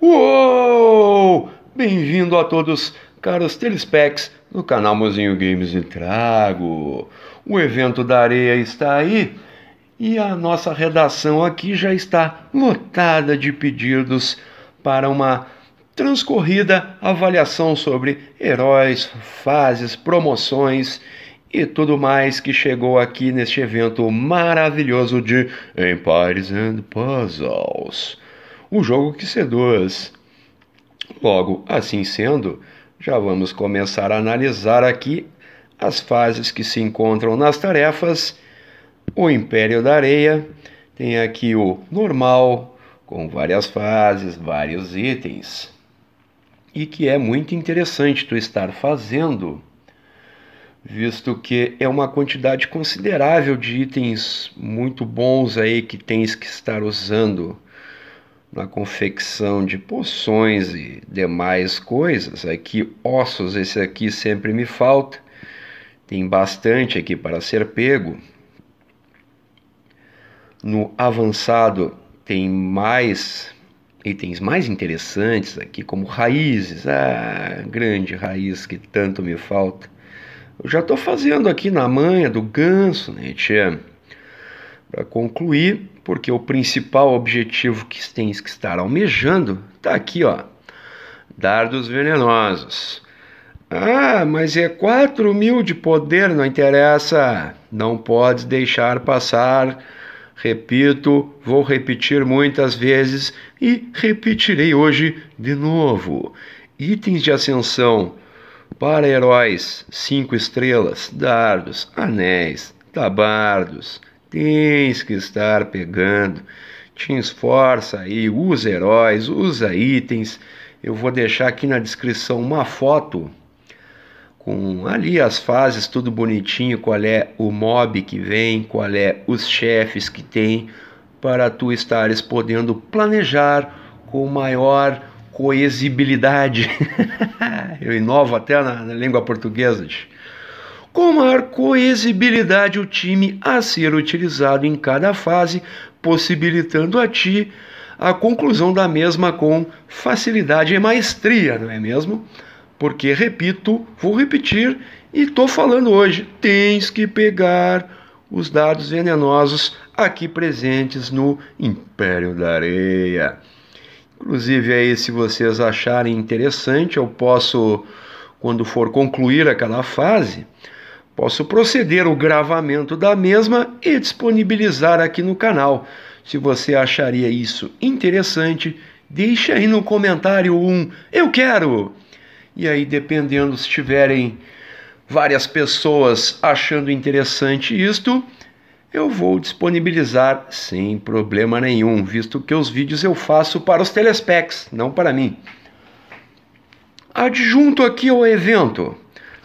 Uou! Bem-vindo a todos, caros telespecs, no canal Mozinho Games e Trago. O evento da areia está aí e a nossa redação aqui já está lotada de pedidos para uma transcorrida avaliação sobre heróis, fases, promoções e tudo mais que chegou aqui neste evento maravilhoso de Empires and Puzzles o jogo que seduz. Logo, assim sendo, já vamos começar a analisar aqui as fases que se encontram nas tarefas. O Império da Areia tem aqui o normal, com várias fases, vários itens, e que é muito interessante tu estar fazendo, visto que é uma quantidade considerável de itens muito bons aí que tens que estar usando na confecção de poções e demais coisas. Aqui, é ossos, esse aqui sempre me falta. Tem bastante aqui para ser pego. No avançado, tem mais itens mais interessantes aqui, como raízes. Ah, grande raiz que tanto me falta. Eu já estou fazendo aqui na manha do ganso, né, Para concluir, porque o principal objetivo que tens que estar almejando está aqui, ó. Dardos venenosos. Ah, mas é 4 mil de poder, não interessa. Não podes deixar passar. Repito, vou repetir muitas vezes e repetirei hoje de novo. Itens de ascensão para heróis: cinco estrelas, dardos, anéis, tabardos, Tens que estar pegando. Te esforça aí, usa heróis, usa itens. Eu vou deixar aqui na descrição uma foto com ali as fases, tudo bonitinho, qual é o mob que vem, qual é os chefes que tem, para tu estares podendo planejar com maior coesibilidade. Eu inovo até na, na língua portuguesa. Tch com maior coesibilidade o time a ser utilizado em cada fase, possibilitando a ti a conclusão da mesma com facilidade e maestria, não é mesmo? Porque, repito, vou repetir e estou falando hoje, tens que pegar os dados venenosos aqui presentes no Império da Areia. Inclusive, aí, se vocês acharem interessante, eu posso, quando for concluir aquela fase, Posso proceder ao gravamento da mesma e disponibilizar aqui no canal. Se você acharia isso interessante, deixe aí no comentário um eu quero. E aí, dependendo se tiverem várias pessoas achando interessante isto, eu vou disponibilizar sem problema nenhum, visto que os vídeos eu faço para os telespecs, não para mim. Adjunto aqui ao evento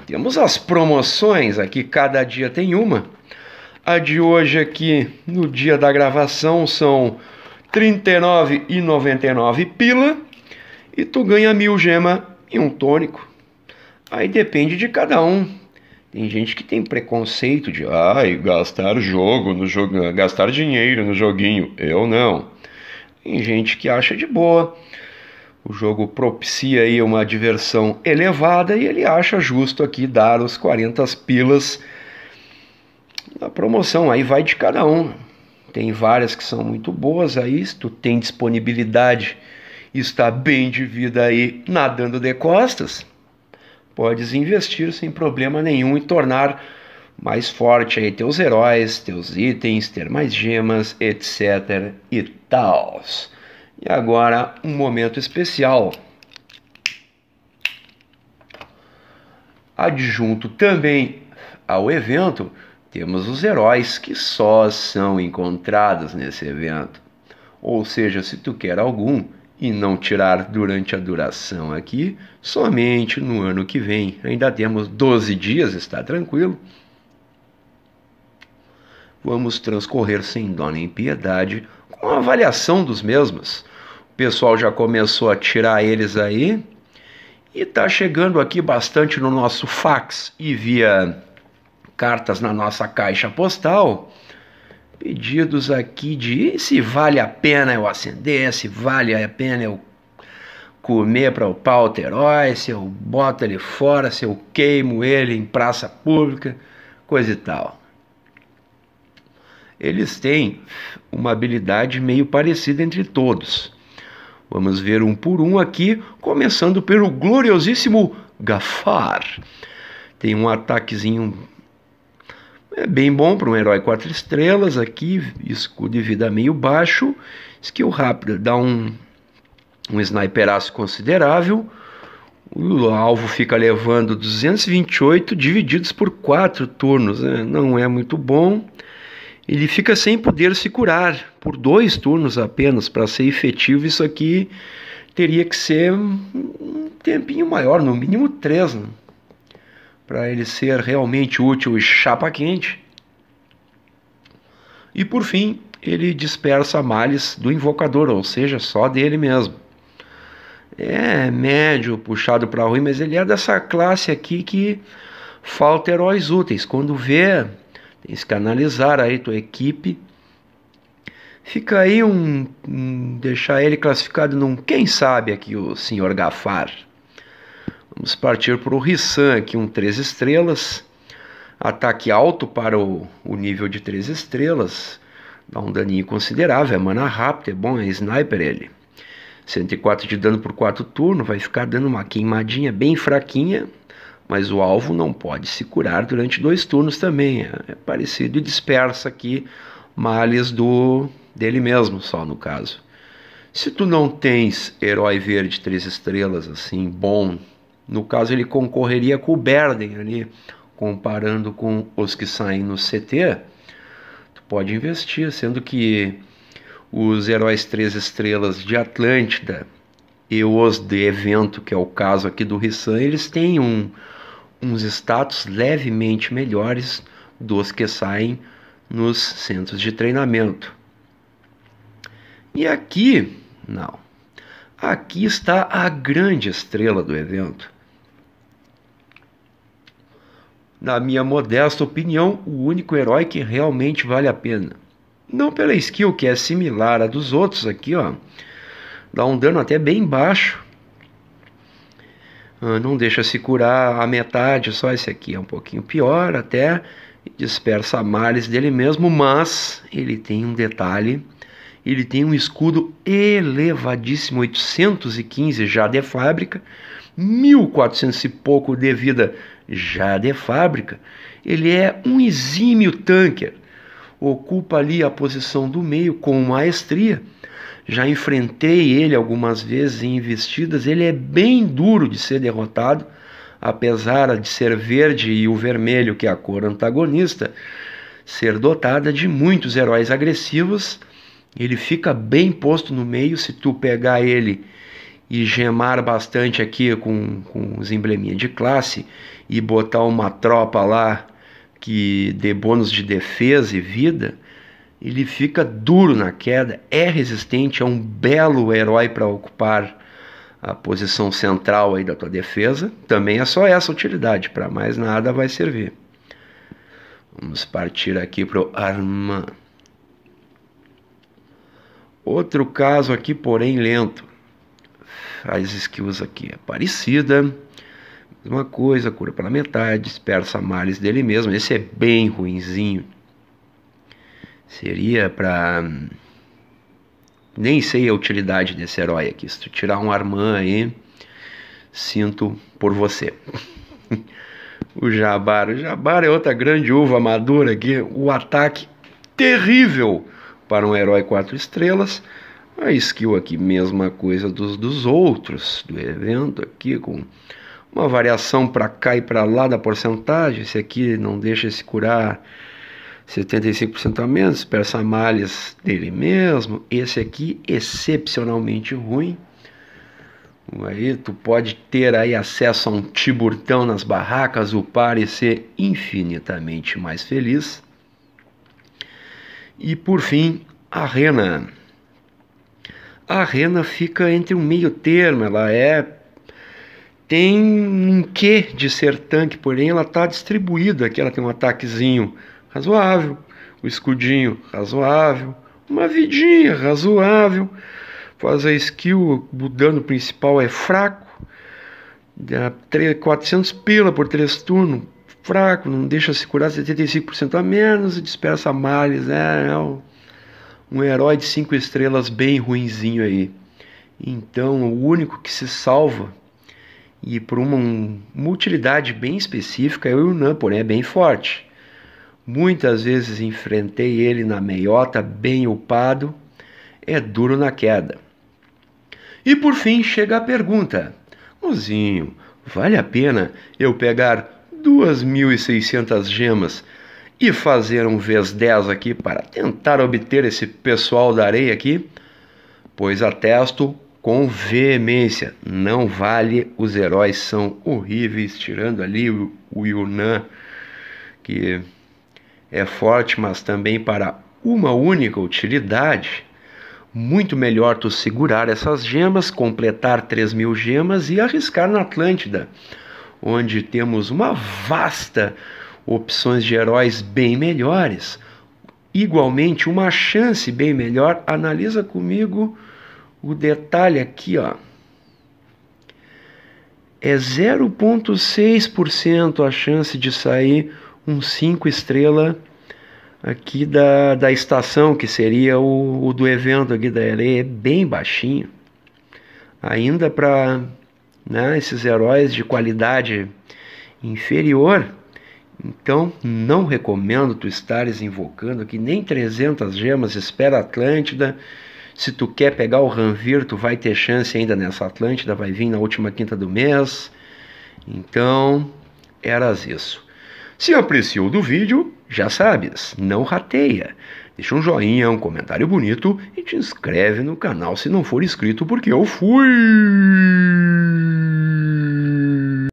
temos as promoções aqui, cada dia tem uma. A de hoje aqui, no dia da gravação, são R$ 39,99 pila e tu ganha mil gema e um tônico. Aí depende de cada um. Tem gente que tem preconceito de ai, gastar jogo no jogo, gastar dinheiro no joguinho. Eu não. Tem gente que acha de boa. O jogo propicia aí uma diversão elevada e ele acha justo aqui dar os 40 pilas na promoção. Aí vai de cada um. Tem várias que são muito boas aí, se tu tem disponibilidade está bem de vida aí nadando de costas, podes investir sem problema nenhum e tornar mais forte aí teus heróis, teus itens, ter mais gemas, etc e tals. E agora um momento especial. Adjunto também ao evento, temos os heróis que só são encontrados nesse evento. Ou seja, se tu quer algum e não tirar durante a duração aqui, somente no ano que vem. Ainda temos 12 dias, está tranquilo. Vamos transcorrer sem dó nem piedade uma avaliação dos mesmos. O pessoal já começou a tirar eles aí e está chegando aqui bastante no nosso fax e via cartas na nossa caixa postal. Pedidos aqui de se vale a pena eu acender, se vale a pena eu comer para o pau terói, se eu boto ele fora, se eu queimo ele em praça pública, coisa e tal eles têm uma habilidade meio parecida entre todos. Vamos ver um por um aqui, começando pelo gloriosíssimo Gafar. Tem um ataquezinho é bem bom para um herói quatro estrelas aqui, escudo e vida meio baixo, skill rápido, dá um um sniperaço considerável. O alvo fica levando 228 divididos por 4 turnos, né? não é muito bom ele fica sem poder se curar por dois turnos apenas. Para ser efetivo, isso aqui teria que ser um tempinho maior, no mínimo três, né? para ele ser realmente útil e chapa quente. E por fim, ele dispersa males do invocador, ou seja, só dele mesmo. É médio, puxado para ruim, mas ele é dessa classe aqui que falta heróis úteis. Quando vê Tens que analisar aí tua equipe. Fica aí um, um deixar ele classificado num quem sabe aqui o senhor Gafar. Vamos partir para o Rissan aqui, um 3 estrelas. Ataque alto para o, o nível de 3 estrelas. Dá um daninho considerável, é mana rápida, é bom, é sniper ele. 104 de dano por 4 turnos, vai ficar dando uma queimadinha bem fraquinha mas o alvo não pode se curar durante dois turnos também. É, é parecido e dispersa aqui males do dele mesmo, só no caso. Se tu não tens herói verde três estrelas assim, bom, no caso ele concorreria com o Berden ali, comparando com os que saem no CT, tu pode investir, sendo que os heróis três estrelas de Atlântida e os de evento, que é o caso aqui do Rissan, eles têm um uns status levemente melhores dos que saem nos centros de treinamento. E aqui, não. Aqui está a grande estrela do evento. Na minha modesta opinião, o único herói que realmente vale a pena. Não pela skill que é similar à dos outros aqui, ó. Dá um dano até bem baixo, ah, não deixa se curar a metade, só esse aqui é um pouquinho pior até, dispersa males dele mesmo, mas ele tem um detalhe, ele tem um escudo elevadíssimo, 815 já de fábrica, 1400 e pouco de vida já de fábrica, ele é um exímio tanker, ocupa ali a posição do meio com maestria. Já enfrentei ele algumas vezes em investidas, ele é bem duro de ser derrotado, apesar de ser verde e o vermelho, que é a cor antagonista, ser dotada de muitos heróis agressivos. Ele fica bem posto no meio se tu pegar ele e gemar bastante aqui com, com os embleminhas de classe e botar uma tropa lá que dê bônus de defesa e vida, ele fica duro na queda, é resistente, é um belo herói para ocupar a posição central aí da tua defesa. Também é só essa utilidade, para mais nada vai servir. Vamos partir aqui para o Arman. Outro caso aqui, porém lento. As skills aqui, é parecida Mesma coisa, cura pela metade, dispersa males dele mesmo. Esse é bem ruinzinho. Seria para hum, nem sei a utilidade desse herói aqui. Se tu tirar um Arman aí, sinto por você. o Jabar. O Jabar é outra grande uva madura aqui. O ataque terrível para um herói quatro estrelas. A skill aqui, mesma coisa dos, dos outros do evento aqui, com uma variação para cá e para lá da porcentagem, esse aqui não deixa se curar 75% a menos, peça malhas dele mesmo, esse aqui excepcionalmente ruim. Aí tu pode ter aí acesso a um tiburtão nas barracas, upar e ser infinitamente mais feliz. E por fim, a rena. A rena fica entre um meio termo, ela é tem um quê de ser tanque, porém ela está distribuída, Aqui ela tem um ataquezinho razoável, o escudinho razoável, uma vidinha razoável, a skill, o dano principal é fraco, 400 pila por 3 turnos, fraco, não deixa se curar 75% a menos e dispersa males, né, É um, um herói de 5 estrelas bem ruinzinho aí. Então, o único que se salva e por uma, uma utilidade bem específica, eu e o Nan, porém, é bem forte. Muitas vezes enfrentei ele na meiota, bem upado, é duro na queda. E por fim chega a pergunta: Mozinho, vale a pena eu pegar 2.600 gemas e fazer um vez 10 aqui para tentar obter esse pessoal da areia aqui? Pois atesto com veemência. Não vale, os heróis são horríveis, tirando ali o, o Yunnan, que é forte, mas também para uma única utilidade. Muito melhor tu segurar essas gemas, completar 3 mil gemas e arriscar na Atlântida, onde temos uma vasta opções de heróis bem melhores. Igualmente, uma chance bem melhor. Analisa comigo o detalhe aqui, ó, é 0,6% a chance de sair um 5 estrela aqui da, da estação, que seria o, o do evento aqui da LA, é bem baixinho. Ainda para né, esses heróis de qualidade inferior, então, não recomendo tu estares invocando aqui nem 300 gemas, espera Atlântida se tu quer pegar o Ranvir, tu vai ter chance ainda nessa Atlântida, vai vir na última quinta do mês. Então, eras isso. Se apreciou do vídeo, já sabes, não rateia. Deixa um joinha, um comentário bonito e te inscreve no canal se não for inscrito, porque eu fui!